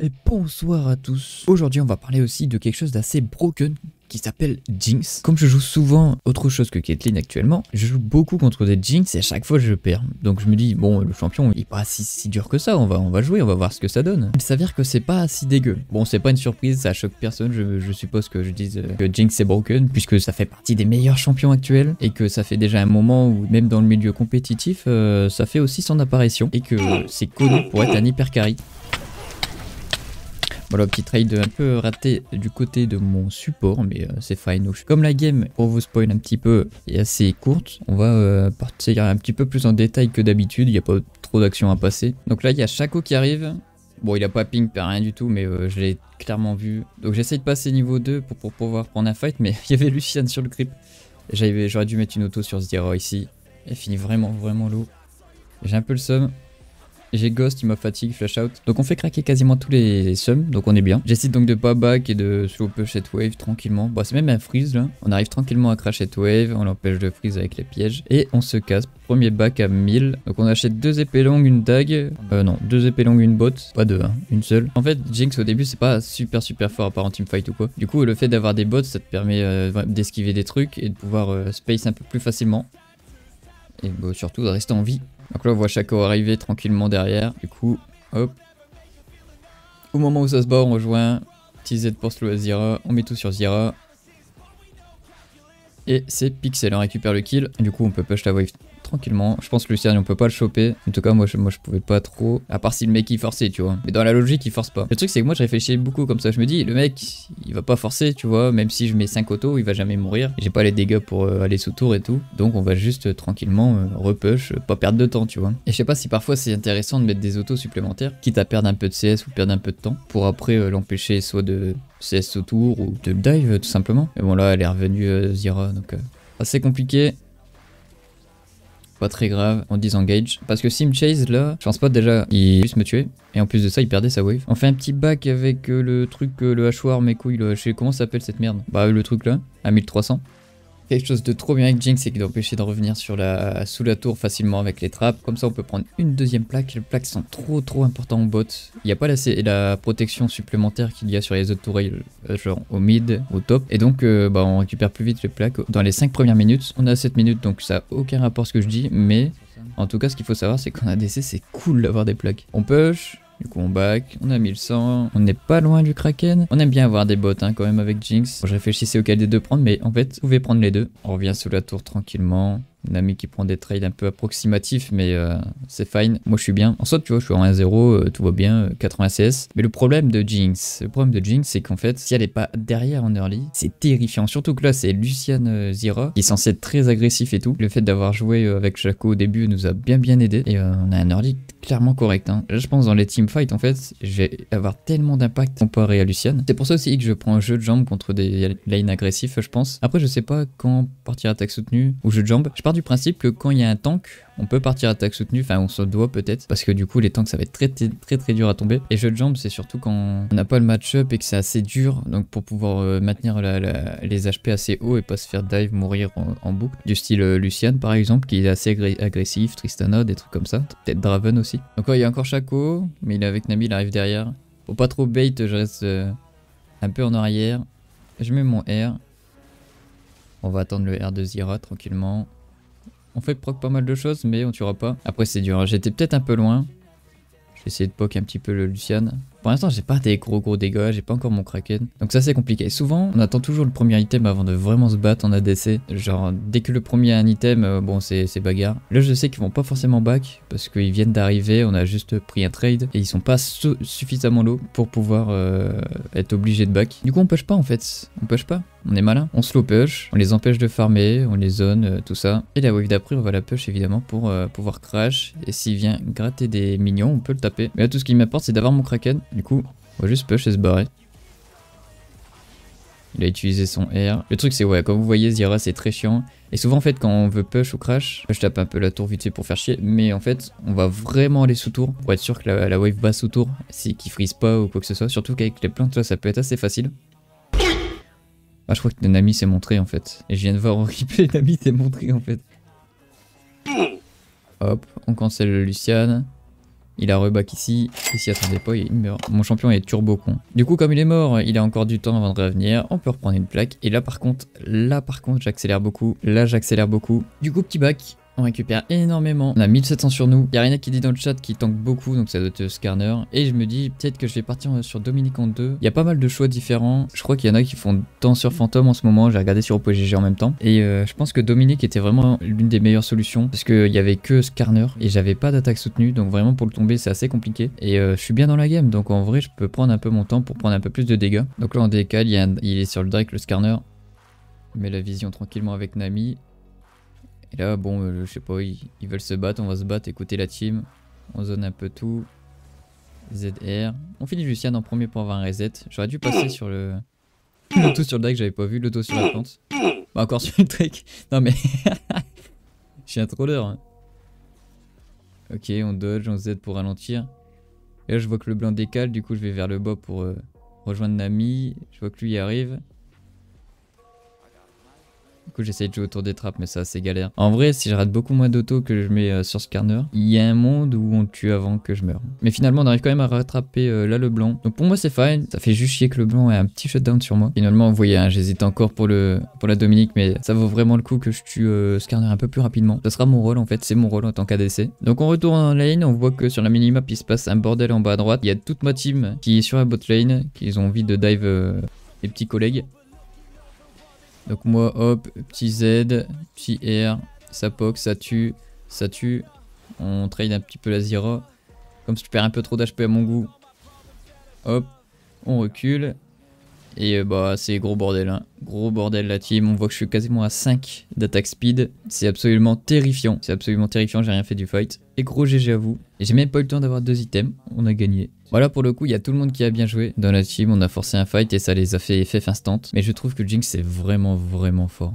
Et bonsoir à tous. Aujourd'hui, on va parler aussi de quelque chose d'assez broken qui s'appelle Jinx. Comme je joue souvent autre chose que Caitlyn actuellement, je joue beaucoup contre des Jinx et à chaque fois je perds. Donc je me dis, bon, le champion il est pas si, dur que ça, on va, on va jouer, on va voir ce que ça donne. Il s'avère que c'est pas si dégueu. Bon, c'est pas une surprise, ça choque personne, je, suppose que je dise euh, que Jinx est broken, puisque ça fait partie des meilleurs champions actuels et que ça fait déjà un moment où, même dans le milieu compétitif, euh, ça fait aussi son apparition et que c'est connu pour être un hyper carry. Voilà, petit trade un peu raté du côté de mon support, mais euh, c'est fine. comme la game, pour vous spoil un petit peu, est assez courte, on va euh, partir un petit peu plus en détail que d'habitude. Il n'y a pas trop d'action à passer. Donc là, il y a Shaco qui arrive. Bon, il a pas ping, pas rien du tout, mais euh, je l'ai clairement vu. Donc j'essaye de passer niveau 2 pour, pouvoir prendre un fight, mais il y avait Lucian sur le creep. J'aurais dû mettre une auto sur ce ici. Elle finit vraiment, vraiment lourd. J'ai un peu le seum. J'ai Ghost, il m'a fatigue, Flash Out. Donc on fait craquer quasiment tous les sums, donc on est bien. J'essaie donc de pas back et de push cette wave tranquillement. Bon c'est même un freeze là. On arrive tranquillement à crash cette wave, on l'empêche de freeze avec les pièges. Et on se casse. Premier back à 1000. Donc on achète deux épées longues, une dague. Euh non, deux épées longues, une botte. Pas deux, hein, une seule. En fait, Jinx au début c'est pas super super fort à part en teamfight ou quoi. Du coup le fait d'avoir des bots ça te permet euh, d'esquiver des trucs et de pouvoir euh, space un peu plus facilement. Et surtout de rester en vie. Donc là, on voit Shaco arriver tranquillement derrière. Du coup, hop. Au moment où ça se bat, on rejoint. TZ pour slow à On met tout sur Zira. Et c'est Pixel. On récupère le kill. Du coup, on peut push la wave tranquillement. Je pense que Lucien, on peut pas le choper. En tout cas, moi je, moi, je pouvais pas trop. À part si le mec il forçait, tu vois. Mais dans la logique, il force pas. Le truc, c'est que moi, je réfléchis beaucoup comme ça. Je me dis, le mec, il va pas forcer, tu vois. Même si je mets 5 autos, il va jamais mourir. J'ai pas les dégâts pour euh, aller sous tour et tout. Donc, on va juste euh, tranquillement euh, repush, pas perdre de temps, tu vois. Et je sais pas si parfois c'est intéressant de mettre des autos supplémentaires, quitte à perdre un peu de CS ou perdre un peu de temps, pour après l'empêcher soit de CS sous tour ou de dive, tout simplement. Mais bon, là, elle est revenue Zira, donc. Assez compliqué, pas très grave, on disengage. Parce que sim chase là, je pense pas déjà, il juste me tuer. Et en plus de ça, il perdait sa wave. On fait un petit bac avec euh, le truc, le hachoir, mes couilles, le... je sais comment ça s'appelle cette merde. Bah, le truc là, à 1300 quelque chose de trop bien avec Jinx, c'est qu'il est empêché de revenir sur la, sous la tour facilement avec les trappes. Comme ça, on peut prendre une deuxième plaque. Les plaques sont trop trop importantes en bot. Il n'y a pas la, la protection supplémentaire qu'il y a sur les autres tourelles, euh, genre au mid, au top. Et donc, euh, bah, on récupère plus vite les plaques. Dans les 5 premières minutes, on a 7 minutes, donc ça n'a aucun rapport ce que je dis. Mais en tout cas, ce qu'il faut savoir, c'est qu'en ADC, c'est cool d'avoir des plaques. On push, du coup on back, on a 1100, on n'est pas loin du Kraken. On aime bien avoir des bottes hein, quand même avec Jinx. Bon, je réfléchissais auquel des deux prendre mais en fait vous pouvez prendre les deux. On revient sous la tour tranquillement ami qui prend des trades un peu approximatifs, mais euh, c'est fine. Moi, je suis bien. En soit, tu vois, je suis en 1-0, euh, tout va bien, 80 euh, CS. Mais le problème de Jinx, le problème de Jinx, c'est qu'en fait, si elle est pas derrière en early, c'est terrifiant. Surtout que là, c'est Luciane Zira, qui est censée être très agressif et tout. Le fait d'avoir joué avec Jaco au début nous a bien bien aidé. Et on a un early clairement correct. Hein. là Je pense dans les teamfights, en fait, je vais avoir tellement d'impact comparé à Luciane. C'est pour ça aussi que je prends un jeu de jambes contre des lanes agressifs, je pense. Après, je sais pas quand partir attaque soutenue ou jeu de jambes. Je pars principe que quand il y a un tank, on peut partir attaque soutenue, enfin on se doit peut-être, parce que du coup les tanks ça va être très très très, dur à tomber. Et jeu de jambes c'est surtout quand on n'a pas le match-up et que c'est assez dur, donc pour pouvoir euh, maintenir les HP assez haut et pas se faire dive, mourir en, boucle, du style Luciane euh, Lucian par exemple, qui est assez agressif, Tristana, des trucs comme ça, peut-être Draven aussi. Donc il y a encore Shaco, mais il est avec Nami, il arrive derrière. Faut pas trop bait, je reste euh, un peu en arrière. Je mets mon R. On va attendre le R de Zira tranquillement. On fait proc pas mal de choses, mais on tuera pas. Après, c'est dur. J'étais peut-être un peu loin. Je vais essayer de poke un petit peu le Lucian. Pour l'instant, j'ai pas des gros gros dégâts, j'ai pas encore mon Kraken. Donc ça, c'est compliqué. souvent, on attend toujours le premier item avant de vraiment se battre en ADC. Genre, dès que le premier un item, euh, bon, c'est bagarre. Là, je sais qu'ils vont pas forcément back, parce qu'ils viennent d'arriver, on a juste pris un trade, et ils sont pas suffisamment low pour pouvoir euh, être obligés de back. Du coup, on push pas, en fait. On push pas. On est malin, on slow push, on les empêche de farmer, on les zone, euh, tout ça. Et la wave d'après, on va la push évidemment pour euh, pouvoir crash. Et s'il vient gratter des minions, on peut le taper. Mais là, tout ce qu'il m'apporte, c'est d'avoir mon Kraken. Du coup, on va juste push et se barrer. Il a utilisé son air Le truc c'est ouais, comme vous voyez Zira c'est très chiant. Et souvent en fait quand on veut push ou crash, je tape un peu la tour vite fait pour faire chier. Mais en fait on va vraiment aller sous tour pour être sûr que la, wave va sous tour, si, qu'il frise pas ou quoi que ce soit. Surtout qu'avec les plantes ça peut être assez facile. Ah, je crois que Nami s'est montré en fait. Et je viens de voir au replay, Nami s'est montré en fait. Hop, on cancelle Lucian. Il a rebac ici. Ici, s'y attendait pas, il meurt. Mon champion est turbo con. Du coup, comme il est mort, il a encore du temps avant de revenir. On peut reprendre une plaque. Et là, par contre, là, par contre, j'accélère beaucoup. Là, j'accélère beaucoup. Du coup, petit bac. On récupère énormément. On a 1700 sur nous. Il y a rien qui dit dans le chat qui tank beaucoup, donc ça doit être euh, Skarner. Et je me dis, peut-être que je vais partir euh, sur Dominique en 2. Il y a pas mal de choix différents. Je crois qu'il y en a qui font tant sur Phantom en ce moment. J'ai regardé sur OPGG en même temps. Et euh, je pense que Dominique était vraiment l'une des meilleures solutions parce qu'il y avait que Skarner et j'avais pas d'attaque soutenue. Donc vraiment pour le tomber, c'est assez compliqué. Et je suis bien dans la game. Donc en vrai, je peux prendre un peu mon temps pour prendre un peu plus de dégâts. Donc là, en décale, il, est sur le Drake, le Skarner. met la vision tranquillement avec Nami. Et là, bon, euh, je sais pas, ils, veulent se battre, on va se battre, écoutez la team. On zone un peu tout. ZR. On finit Lucien en premier pour avoir un reset. J'aurais dû passer sur le... L'auto sur le deck, j'avais pas vu. L'auto sur la plante. Bah encore sur le trick, Non mais... je suis un troller. Hein. Ok, on dodge, on Z pour ralentir. Et là, je vois que le blanc décale, du coup, je vais vers le bas pour euh, rejoindre Nami. Je vois que lui y arrive. Du coup, j'essaye de jouer autour des trappes, mais ça, c'est galère. En vrai, si je rate beaucoup moins d'auto que je mets euh, sur scarner, il y a un monde où on tue avant que je meure. Mais finalement, on arrive quand même à rattraper euh, là le blanc. Donc pour moi, c'est fine. Ça fait juste chier que le blanc ait un petit shutdown sur moi. Finalement, vous voyez, hein, j'hésite encore pour, le, pour la Dominique, mais ça vaut vraiment le coup que je tue euh, scarner un peu plus rapidement. Ça sera mon rôle, en fait. C'est mon rôle en tant qu'ADC. Donc on retourne en lane. On voit que sur la minimap, il se passe un bordel en bas à droite. Il y a toute ma team qui est sur la bot lane, qui ont envie de dive les petits collègues. Donc moi, hop, petit Z, petit R, ça poke, ça tue, ça tue. On trade un petit peu la Zira. Comme si tu perds un peu trop d'HP à mon goût. Hop, on recule. Et euh, bah, c'est gros bordel, hein. Gros bordel la team. On voit que je suis quasiment à 5 d'attaque speed. C'est absolument terrifiant. C'est absolument terrifiant, j'ai rien fait du fight. Et gros GG à vous. J'ai même pas eu le temps d'avoir deux items. On a gagné. Voilà pour le coup, il y a tout le monde qui a bien joué. Dans la team, on a forcé un fight et ça les a fait FF instant. Mais je trouve que Jinx est vraiment, vraiment fort.